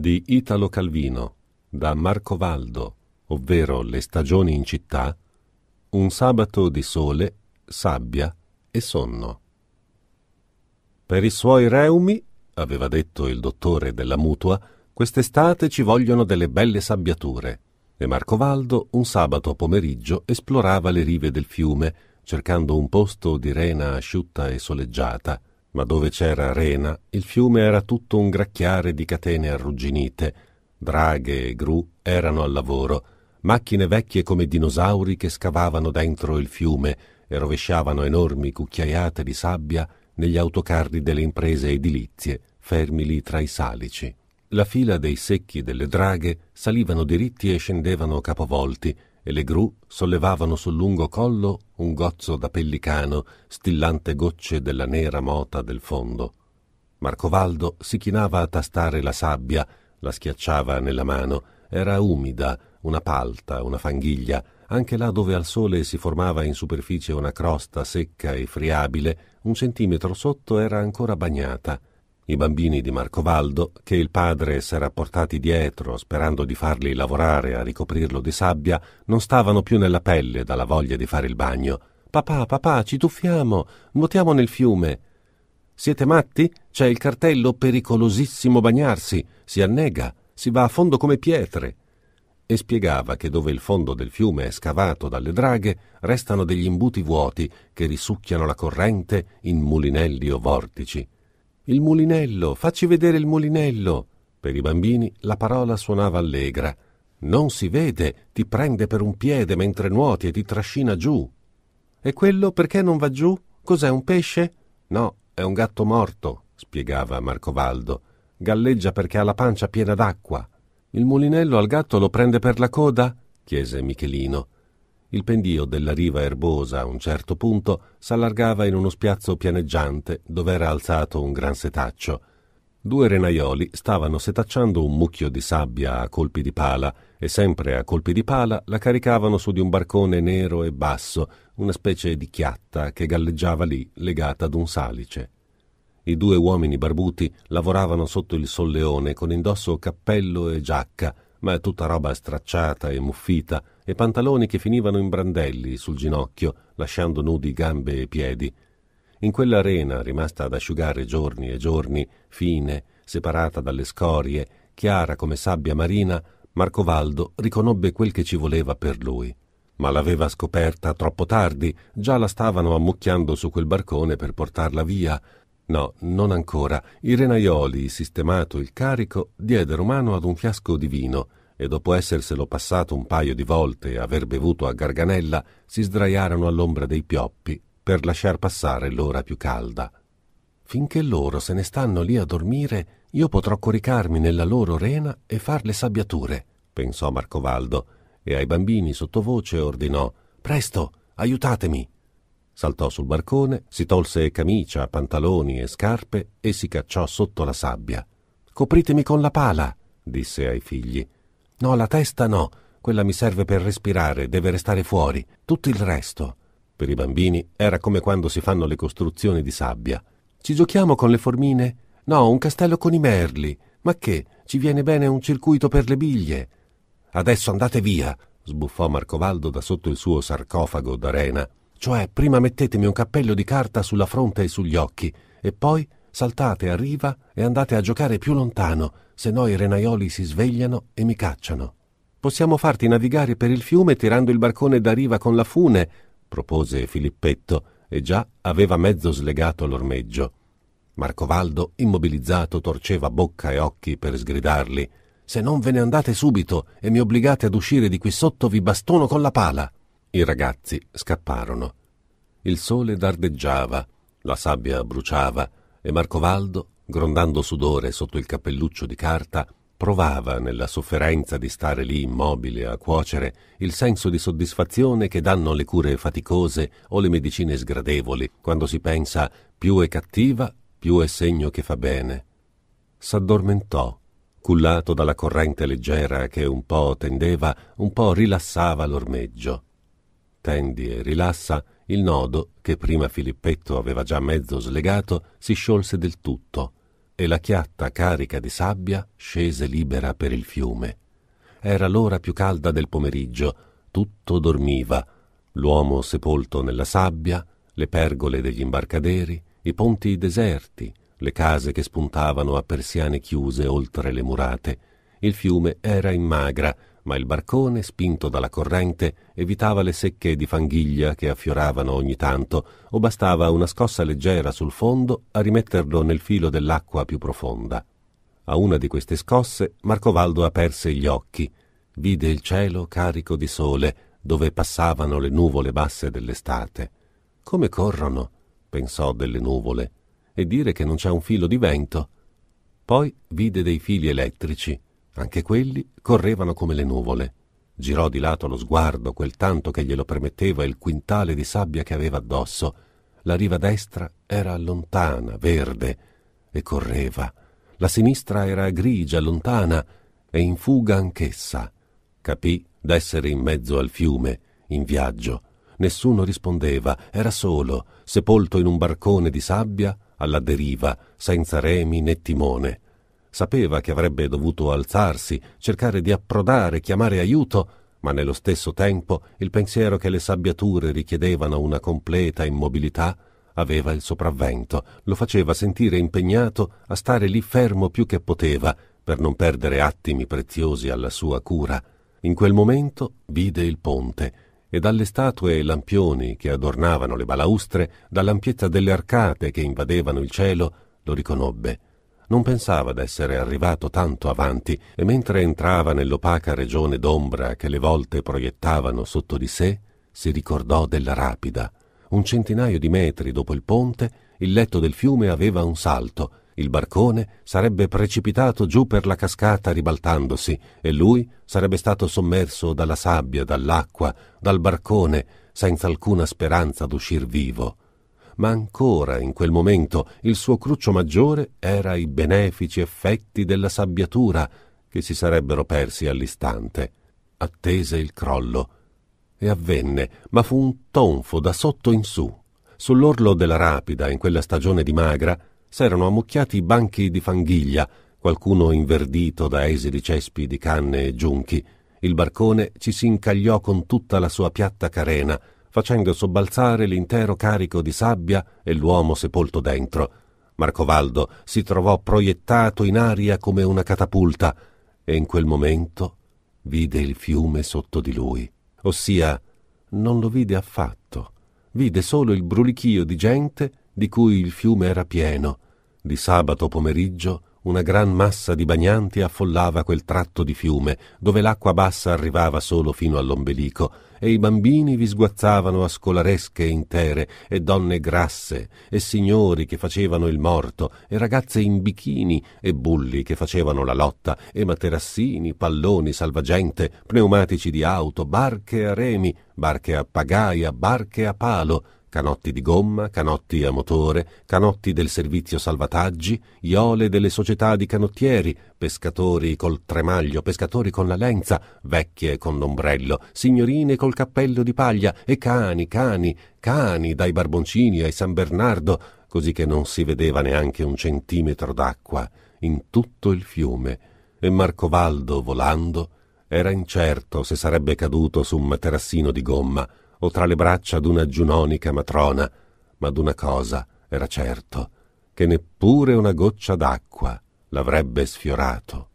di Italo Calvino da Marcovaldo, ovvero Le stagioni in città, un sabato di sole, sabbia e sonno. Per i suoi reumi, aveva detto il dottore della mutua, quest'estate ci vogliono delle belle sabbiature. E Marcovaldo un sabato pomeriggio esplorava le rive del fiume, cercando un posto di rena asciutta e soleggiata, ma dove c'era rena il fiume era tutto un gracchiare di catene arrugginite. Draghe e gru erano al lavoro, macchine vecchie come dinosauri che scavavano dentro il fiume e rovesciavano enormi cucchiaiate di sabbia negli autocarri delle imprese edilizie, fermi lì tra i salici. La fila dei secchi delle draghe salivano diritti e scendevano capovolti, e le gru sollevavano sul lungo collo un gozzo da pellicano stillante gocce della nera mota del fondo. Marcovaldo si chinava a tastare la sabbia, la schiacciava nella mano, era umida, una palta, una fanghiglia, anche là dove al sole si formava in superficie una crosta secca e friabile, un centimetro sotto era ancora bagnata i bambini di Marcovaldo, che il padre s'era portati dietro sperando di farli lavorare a ricoprirlo di sabbia, non stavano più nella pelle dalla voglia di fare il bagno. Papà, papà, ci tuffiamo, nuotiamo nel fiume. Siete matti? C'è il cartello pericolosissimo bagnarsi, si annega, si va a fondo come pietre. E spiegava che dove il fondo del fiume è scavato dalle draghe restano degli imbuti vuoti che risucchiano la corrente in mulinelli o vortici il mulinello, facci vedere il mulinello. Per i bambini la parola suonava allegra. Non si vede, ti prende per un piede mentre nuoti e ti trascina giù. E quello perché non va giù? Cos'è un pesce? No, è un gatto morto, spiegava Marcovaldo. Galleggia perché ha la pancia piena d'acqua. Il mulinello al gatto lo prende per la coda? chiese Michelino. Il pendio della riva erbosa a un certo punto s'allargava in uno spiazzo pianeggiante dove era alzato un gran setaccio. Due renaioli stavano setacciando un mucchio di sabbia a colpi di pala e sempre a colpi di pala la caricavano su di un barcone nero e basso, una specie di chiatta che galleggiava lì legata ad un salice. I due uomini barbuti lavoravano sotto il solleone con indosso cappello e giacca, ma tutta roba stracciata e muffita e pantaloni che finivano in brandelli sul ginocchio, lasciando nudi gambe e piedi. In quell'arena, rimasta ad asciugare giorni e giorni, fine, separata dalle scorie, chiara come sabbia marina, Marcovaldo riconobbe quel che ci voleva per lui. Ma l'aveva scoperta troppo tardi, già la stavano ammucchiando su quel barcone per portarla via, No, non ancora. I renaioli, sistemato il carico, diedero mano ad un fiasco di vino e dopo esserselo passato un paio di volte e aver bevuto a garganella, si sdraiarono all'ombra dei pioppi per lasciar passare l'ora più calda. Finché loro se ne stanno lì a dormire, io potrò coricarmi nella loro rena e far le sabbiature, pensò Marcovaldo, e ai bambini sottovoce ordinò Presto, aiutatemi! Saltò sul barcone, si tolse camicia, pantaloni e scarpe e si cacciò sotto la sabbia. Copritemi con la pala, disse ai figli. No, la testa no, quella mi serve per respirare, deve restare fuori, tutto il resto. Per i bambini era come quando si fanno le costruzioni di sabbia. Ci giochiamo con le formine? No, un castello con i merli. Ma che? Ci viene bene un circuito per le biglie. Adesso andate via, sbuffò Marcovaldo da sotto il suo sarcofago d'arena cioè, prima mettetemi un cappello di carta sulla fronte e sugli occhi, e poi saltate a riva e andate a giocare più lontano, se no i renaioli si svegliano e mi cacciano. Possiamo farti navigare per il fiume tirando il barcone da riva con la fune, propose Filippetto, e già aveva mezzo slegato l'ormeggio. Marcovaldo, immobilizzato, torceva bocca e occhi per sgridarli. Se non ve ne andate subito e mi obbligate ad uscire di qui sotto, vi bastono con la pala. I ragazzi scapparono. Il sole dardeggiava, la sabbia bruciava e Marcovaldo, grondando sudore sotto il cappelluccio di carta, provava nella sofferenza di stare lì immobile a cuocere il senso di soddisfazione che danno le cure faticose o le medicine sgradevoli, quando si pensa più è cattiva, più è segno che fa bene. S'addormentò, cullato dalla corrente leggera che un po' tendeva, un po' rilassava l'ormeggio. Tendi e rilassa, il nodo, che prima Filippetto aveva già mezzo slegato, si sciolse del tutto e la chiatta carica di sabbia scese libera per il fiume. Era l'ora più calda del pomeriggio, tutto dormiva, l'uomo sepolto nella sabbia, le pergole degli imbarcaderi, i ponti deserti, le case che spuntavano a persiane chiuse oltre le murate. Il fiume era in magra, ma il barcone, spinto dalla corrente, evitava le secche di fanghiglia che affioravano ogni tanto, o bastava una scossa leggera sul fondo a rimetterlo nel filo dell'acqua più profonda. A una di queste scosse Marcovaldo aperse gli occhi, vide il cielo carico di sole, dove passavano le nuvole basse dell'estate. Come corrono, pensò delle nuvole, e dire che non c'è un filo di vento. Poi vide dei fili elettrici anche quelli correvano come le nuvole. Girò di lato lo sguardo quel tanto che glielo permetteva il quintale di sabbia che aveva addosso. La riva destra era lontana, verde, e correva. La sinistra era grigia, lontana, e in fuga anch'essa. Capì d'essere in mezzo al fiume, in viaggio. Nessuno rispondeva, era solo, sepolto in un barcone di sabbia, alla deriva, senza remi né timone. Sapeva che avrebbe dovuto alzarsi, cercare di approdare, chiamare aiuto, ma nello stesso tempo il pensiero che le sabbiature richiedevano una completa immobilità aveva il sopravvento, lo faceva sentire impegnato a stare lì fermo più che poteva per non perdere attimi preziosi alla sua cura. In quel momento vide il ponte e dalle statue e lampioni che adornavano le balaustre, dall'ampiezza delle arcate che invadevano il cielo, lo riconobbe non pensava d'essere arrivato tanto avanti e mentre entrava nell'opaca regione d'ombra che le volte proiettavano sotto di sé, si ricordò della rapida. Un centinaio di metri dopo il ponte, il letto del fiume aveva un salto, il barcone sarebbe precipitato giù per la cascata ribaltandosi e lui sarebbe stato sommerso dalla sabbia, dall'acqua, dal barcone, senza alcuna speranza d'uscir vivo ma ancora in quel momento il suo cruccio maggiore era i benefici effetti della sabbiatura che si sarebbero persi all'istante. Attese il crollo. E avvenne, ma fu un tonfo da sotto in su. Sull'orlo della rapida, in quella stagione di magra, s'erano ammucchiati banchi di fanghiglia, qualcuno inverdito da esili cespi di canne e giunchi. Il barcone ci si incagliò con tutta la sua piatta carena, facendo sobbalzare l'intero carico di sabbia e l'uomo sepolto dentro. Marcovaldo si trovò proiettato in aria come una catapulta e in quel momento vide il fiume sotto di lui. Ossia, non lo vide affatto, vide solo il brulichio di gente di cui il fiume era pieno, di sabato pomeriggio una gran massa di bagnanti affollava quel tratto di fiume dove l'acqua bassa arrivava solo fino all'ombelico e i bambini vi sguazzavano a scolaresche intere e donne grasse e signori che facevano il morto e ragazze in bichini e bulli che facevano la lotta e materassini, palloni salvagente, pneumatici di auto, barche a remi, barche a pagaia, barche a palo canotti di gomma, canotti a motore, canotti del servizio salvataggi, iole delle società di canottieri, pescatori col tremaglio, pescatori con la lenza, vecchie con l'ombrello, signorine col cappello di paglia e cani, cani, cani dai barboncini ai San Bernardo, così che non si vedeva neanche un centimetro d'acqua in tutto il fiume e Marcovaldo volando era incerto se sarebbe caduto su un materassino di gomma o tra le braccia d'una giunonica matrona, ma d'una cosa era certo, che neppure una goccia d'acqua l'avrebbe sfiorato.